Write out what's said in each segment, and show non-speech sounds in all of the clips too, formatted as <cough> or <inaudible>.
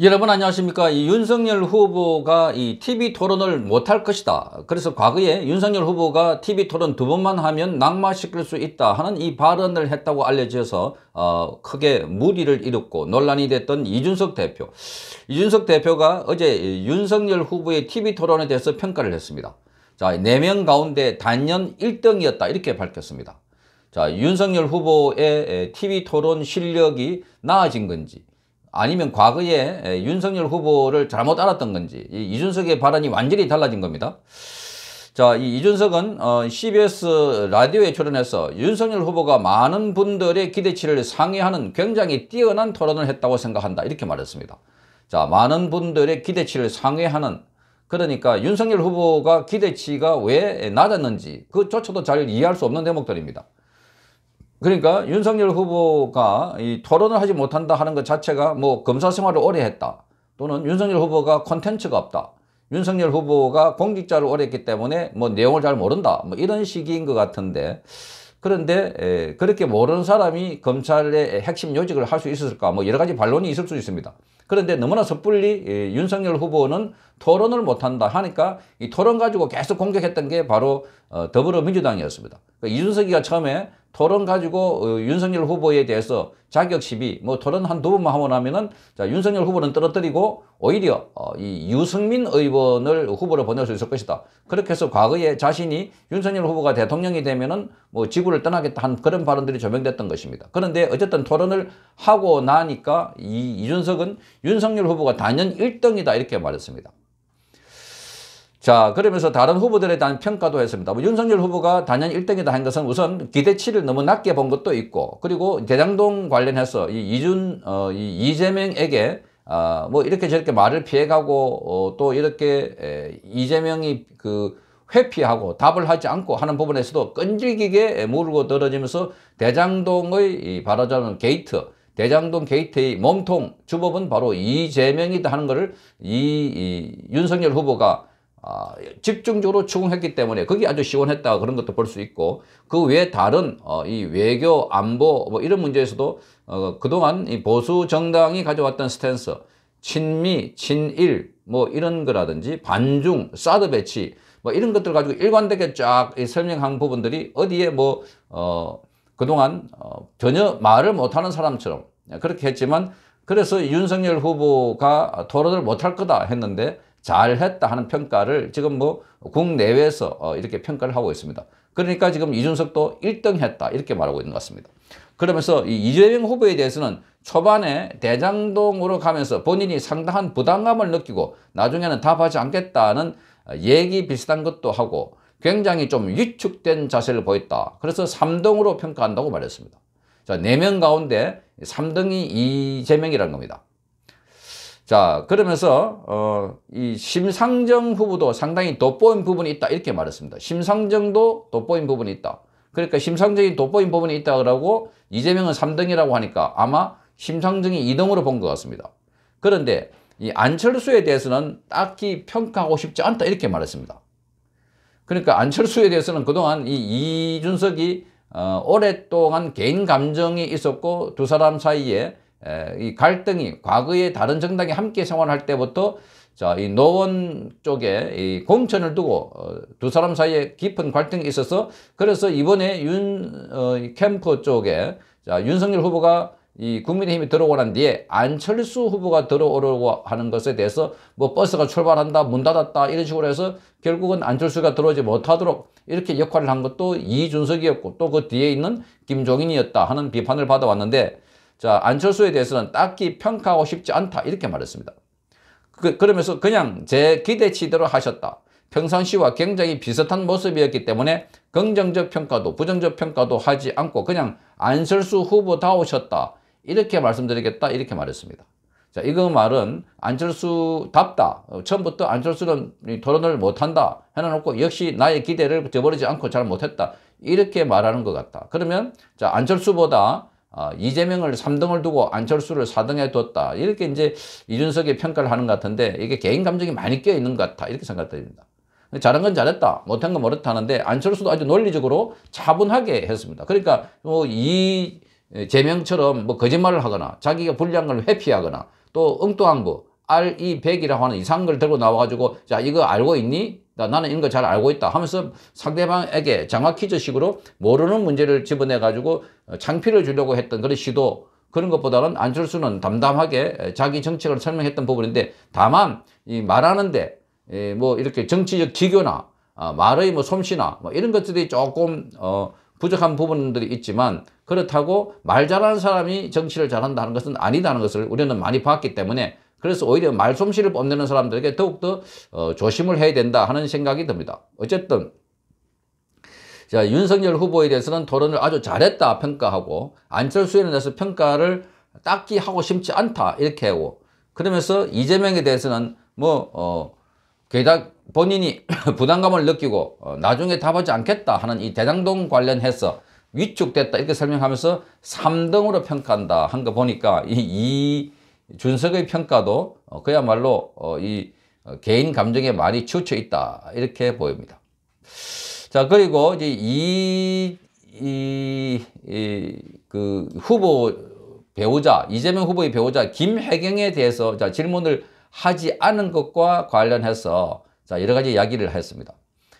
여러분 안녕하십니까 이 윤석열 후보가 이 TV 토론을 못할 것이다 그래서 과거에 윤석열 후보가 TV 토론 두 번만 하면 낙마시킬 수 있다 하는 이 발언을 했다고 알려져서 어, 크게 무리를 일으켰고 논란이 됐던 이준석 대표 이준석 대표가 어제 윤석열 후보의 TV 토론에 대해서 평가를 했습니다 자, 4명 가운데 단연 1등이었다 이렇게 밝혔습니다 자, 윤석열 후보의 TV 토론 실력이 나아진 건지 아니면 과거에 윤석열 후보를 잘못 알았던 건지 이준석의 발언이 완전히 달라진 겁니다. 자, 이 이준석은 어, CBS 라디오에 출연해서 윤석열 후보가 많은 분들의 기대치를 상회하는 굉장히 뛰어난 토론을 했다고 생각한다. 이렇게 말했습니다. 자, 많은 분들의 기대치를 상회하는 그러니까 윤석열 후보가 기대치가 왜 낮았는지 그조차도 잘 이해할 수 없는 대목들입니다. 그러니까 윤석열 후보가 이 토론을 하지 못한다 하는 것 자체가 뭐 검사 생활을 오래 했다. 또는 윤석열 후보가 콘텐츠가 없다. 윤석열 후보가 공직자를 오래 했기 때문에 뭐 내용을 잘 모른다. 뭐 이런 식인 것 같은데 그런데 에, 그렇게 모르는 사람이 검찰의 핵심 요직을 할 수있을까뭐 여러 가지 반론이 있을 수 있습니다. 그런데 너무나 섣불리 예, 윤석열 후보는 토론을 못한다 하니까 이 토론 가지고 계속 공격했던 게 바로 어, 더불어민주당이었습니다. 그러니까 이준석이가 처음에 토론 가지고 어, 윤석열 후보에 대해서 자격 시비, 뭐 토론 한 두 번만 하고 나면은 자, 윤석열 후보는 떨어뜨리고 오히려 어, 이 유승민 의원을 후보로 보낼 수 있을 것이다. 그렇게 해서 과거에 자신이 윤석열 후보가 대통령이 되면은 뭐 지구를 떠나겠다 한 그런 발언들이 조명됐던 것입니다. 그런데 어쨌든 토론을 하고 나니까 이 이준석은 윤석열 후보가 단연 1등이다 이렇게 말했습니다. 자 그러면서 다른 후보들에 대한 평가도 했습니다. 뭐 윤석열 후보가 단연 1등이다 한 것은 우선 기대치를 너무 낮게 본 것도 있고 그리고 대장동 관련해서 이 이준 어, 이 이재명에게 어, 뭐 이렇게 저렇게 말을 피해가고 어, 또 이렇게 에, 이재명이 그 회피하고 답을 하지 않고 하는 부분에서도 끈질기게 모르고 떨어지면서 대장동의 이 바라자는 게이트 대장동 게이트의 몸통 주법은 바로 이재명이다 하는 것을 이, 이 윤석열 후보가 아, 집중적으로 추궁했기 때문에 그게 아주 시원했다 그런 것도 볼 수 있고 그 외에 다른 어, 이 외교 안보 뭐 이런 문제에서도 어, 그동안 이 보수 정당이 가져왔던 스탠스 친미 친일 뭐 이런 거라든지 반중 사드 배치 뭐 이런 것들 가지고 일관되게 쫙 설명한 부분들이 어디에 뭐 어, 그동안 어, 전혀 말을 못하는 사람처럼 예, 그렇게 했지만 그래서 윤석열 후보가 토론을 못할 거다 했는데 잘했다 하는 평가를 지금 뭐 국내외에서 어, 이렇게 평가를 하고 있습니다. 그러니까 지금 이준석도 1등 했다 이렇게 말하고 있는 것 같습니다. 그러면서 이 이재명 후보에 대해서는 초반에 대장동으로 가면서 본인이 상당한 부담감을 느끼고 나중에는 답하지 않겠다는 어, 얘기 비슷한 것도 하고 굉장히 좀 위축된 자세를 보였다. 그래서 3등으로 평가한다고 말했습니다. 자, 4명 가운데 3등이 이재명이라는 겁니다. 자, 그러면서, 어, 이 심상정 후보도 상당히 돋보인 부분이 있다. 이렇게 말했습니다. 심상정도 돋보인 부분이 있다. 그러니까 심상정이 돋보인 부분이 있다 그러고 이재명은 3등이라고 하니까 아마 심상정이 2등으로 본 것 같습니다. 그런데 이 안철수에 대해서는 딱히 평가하고 싶지 않다. 이렇게 말했습니다. 그러니까 안철수에 대해서는 그동안 이 이준석이 어, 오랫동안 개인 감정이 있었고 두 사람 사이에 에, 이 갈등이 과거에 다른 정당이 함께 생활할 때부터 자, 이 노원 쪽에 이 공천을 두고 어, 두 사람 사이에 깊은 갈등이 있어서 그래서 이번에 윤 어, 캠프 쪽에 자, 윤석열 후보가 이 국민의힘이 들어오고 난 뒤에 안철수 후보가 들어오려고 하는 것에 대해서 뭐 버스가 출발한다, 문 닫았다 이런 식으로 해서 결국은 안철수가 들어오지 못하도록 이렇게 역할을 한 것도 이준석이었고 또 그 뒤에 있는 김종인이었다 하는 비판을 받아왔는데 자 안철수에 대해서는 딱히 평가하고 싶지 않다 이렇게 말했습니다. 그, 그러면서 그냥 제 기대치대로 하셨다. 평상시와 굉장히 비슷한 모습이었기 때문에 긍정적 평가도 부정적 평가도 하지 않고 그냥 안철수 후보다오셨다. 이렇게 말씀드리겠다 이렇게 말했습니다. 자, 이거 말은 안철수답다. 어, 처음부터 안철수는 토론을 못한다 해놓고 놔 역시 나의 기대를 저버리지 않고 잘 못했다. 이렇게 말하는 것 같다. 그러면 자 안철수보다 어, 이재명을 3등을 두고 안철수를 4등에 뒀다. 이렇게 이제 이준석이 평가를 하는 것 같은데 이게 개인 감정이 많이 껴 있는 것 같다. 이렇게 생각됩니다. 잘한 건 잘했다. 못한 건 못했다 하는데 안철수도 아주 논리적으로 차분하게 했습니다. 그러니까 뭐이 예, 제명처럼 뭐 거짓말을 하거나 자기가 불리한 걸 회피하거나 또 엉뚱한 거 RE100이라고 하는 이상한 걸 들고 나와가지고 자 이거 알고 있니? 나는 이런 거 잘 알고 있다 하면서 상대방에게 장학 퀴즈식으로 모르는 문제를 집어내가지고 어, 창피를 주려고 했던 그런 시도 그런 것보다는 안철수는 담담하게 자기 정책을 설명했던 부분인데 다만 이 말하는데 뭐 이렇게 정치적 기교나 아, 말의 뭐 솜씨나 뭐 이런 것들이 조금 어 부족한 부분들이 있지만 그렇다고 말 잘하는 사람이 정치를 잘한다는 것은 아니다는 것을 우리는 많이 봤기 때문에 그래서 오히려 말솜씨를 뽐내는 사람들에게 더욱더 어, 조심을 해야 된다 하는 생각이 듭니다. 어쨌든 자 윤석열 후보에 대해서는 토론을 아주 잘했다 평가하고 안철수에 대해서 평가를 딱히 하고 싶지 않다 이렇게 하고 그러면서 이재명에 대해서는 뭐 어, 게다 본인이 <laughs> 부담감을 느끼고 어, 나중에 답하지 않겠다 하는 이 대장동 관련해서 위축됐다 이렇게 설명하면서 3등으로 평가한다 한 거 보니까 이 이준석의 평가도 어, 그야말로 어, 이 어, 개인 감정에 많이 치우쳐 있다 이렇게 보입니다. 자 그리고 이제 이이그 후보 배우자 이재명 후보의 배우자 김혜경에 대해서 자 질문을 하지 않은 것과 관련해서 자 여러 가지 이야기를 했습니다.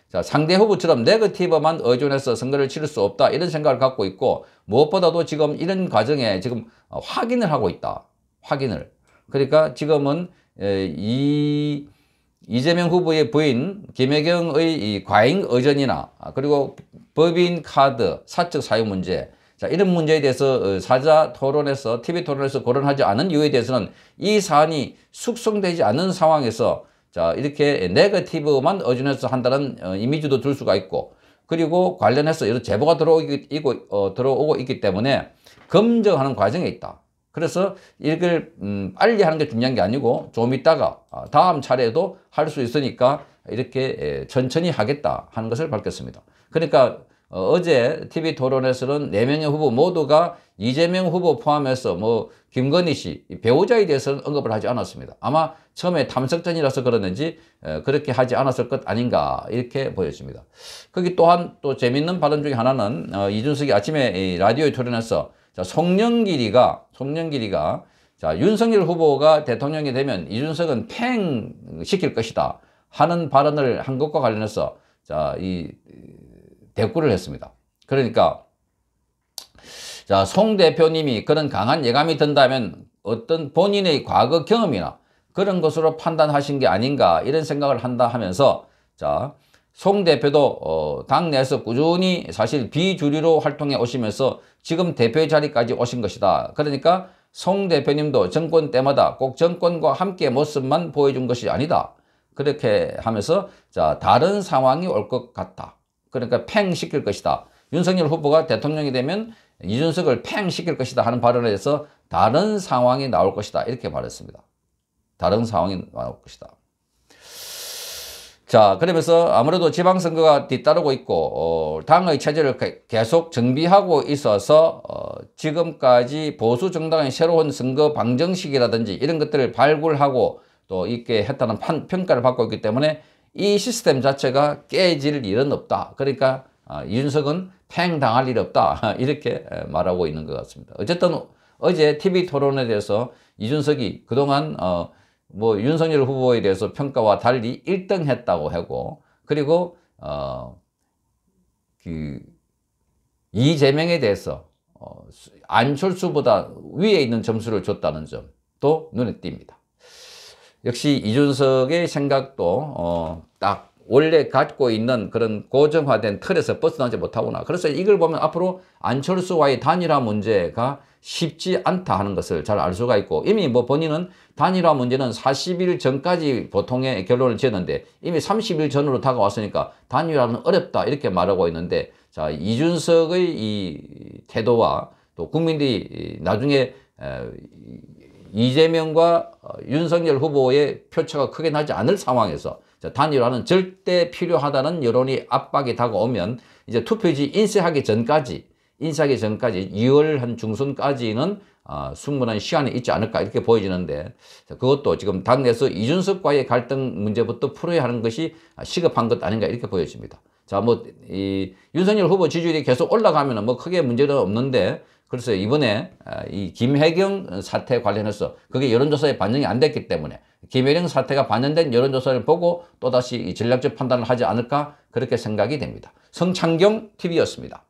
자, 상대 후보처럼 네거티브만 의존해서 선거를 치를 수 없다 이런 생각을 갖고 있고 무엇보다도 지금 이런 과정에 지금 어, 확인을 하고 있다. 확인을. 그러니까 지금은 이 이재명 후보의 부인 김혜경의 과잉 의전이나 아, 그리고 법인 카드 사적 사용 문제 자, 이런 문제에 대해서 어, 사자 토론에서 TV 토론에서 거론하지 않은 이유에 대해서는 이 사안이 숙성되지 않은 상황에서 자 이렇게 네거티브만 어진해서 한다는 어, 이미지도 줄 수가 있고 그리고 관련해서 여러 제보가 들어오고, 어, 들어오고 있기 때문에 검증하는 과정에 있다. 그래서 이걸 음, 빨리 하는 게 중요한 게 아니고 좀 있다가 아, 다음 차례에도 할 수 있으니까 이렇게 예, 천천히 하겠다 하는 것을 밝혔습니다. 그러니까 어, 어제 TV 토론에서는 4명의 후보 모두가 이재명 후보 포함해서 뭐 김건희 씨 배우자에 대해서는 언급을 하지 않았습니다. 아마 처음에 탐색전이라서 그러는지 어, 그렇게 하지 않았을 것 아닌가 이렇게 보였습니다. 거기 또한 또 재밌는 발언 중에 하나는 어, 이준석이 아침에 라디오에 출연해서 송영길이가 송영길이가 자 윤석열 후보가 대통령이 되면 이준석은 팽 시킬 것이다 하는 발언을 한 것과 관련해서 자이 대꾸를 했습니다. 그러니까 자, 송 대표님이 그런 강한 예감이 든다면 어떤 본인의 과거 경험이나 그런 것으로 판단하신 게 아닌가 이런 생각을 한다 하면서 자, 송 대표도 어, 당내에서 꾸준히 사실 비주류로 활동해 오시면서 지금 대표 자리까지 오신 것이다. 그러니까 송 대표님도 정권 때마다 꼭 정권과 함께 모습만 보여준 것이 아니다. 그렇게 하면서 자 다른 상황이 올 것 같다. 그러니까 팽 시킬 것이다. 윤석열 후보가 대통령이 되면 이준석을 팽 시킬 것이다 하는 발언에 해서 다른 상황이 나올 것이다 이렇게 말했습니다. 다른 상황이 나올 것이다. 자 그러면서 아무래도 지방선거가 뒤따르고 있고 어, 당의 체제를 계속 정비하고 있어서 어, 지금까지 보수 정당의 새로운 선거 방정식이라든지 이런 것들을 발굴하고 또 있게 했다는 판, 평가를 받고 있기 때문에 이 시스템 자체가 깨질 일은 없다. 그러니까 윤석은 아, 팽당할 일 없다 <laughs> 이렇게 말하고 있는 것 같습니다. 어쨌든 어제 TV 토론에 대해서 이준석이 그동안 어, 뭐 윤석열 후보에 대해서 평가와 달리 1등 했다고 하고 그리고 어, 그 이재명에 대해서 어, 안철수보다 위에 있는 점수를 줬다는 점도 눈에 띕니다. 역시 이준석의 생각도 어, 딱 원래 갖고 있는 그런 고정화된 틀에서 벗어나지 못하구나. 그래서 이걸 보면 앞으로 안철수와의 단일화 문제가 쉽지 않다 하는 것을 잘 알 수가 있고 이미 뭐 본인은 단일화 문제는 40일 전까지 보통의 결론을 지었는데 이미 30일 전으로 다가왔으니까 단일화는 어렵다 이렇게 말하고 있는데 자 이준석의 이 태도와 또 국민들이 나중에 이재명과 윤석열 후보의 표차가 크게 나지 않을 상황에서 단일화는 절대 필요하다는 여론이 압박이 다가오면 이제 투표지 인쇄하기 전까지 인쇄하기 전까지 2월 한 중순까지는 어, 충분한 시간이 있지 않을까 이렇게 보여지는데 그것도 지금 당내에서 이준석과의 갈등 문제부터 풀어야 하는 것이 시급한 것 아닌가 이렇게 보여집니다. 자, 뭐, 이 윤석열 후보 지지율이 계속 올라가면 뭐 크게 문제는 없는데 그래서 이번에 아, 이 김혜경 사태 관련해서 그게 여론조사에 반영이 안 됐기 때문에 김혜령 사태가 반영된 여론조사를 보고 또다시 전략적 판단을 하지 않을까 그렇게 생각이 됩니다. 성창경 TV였습니다.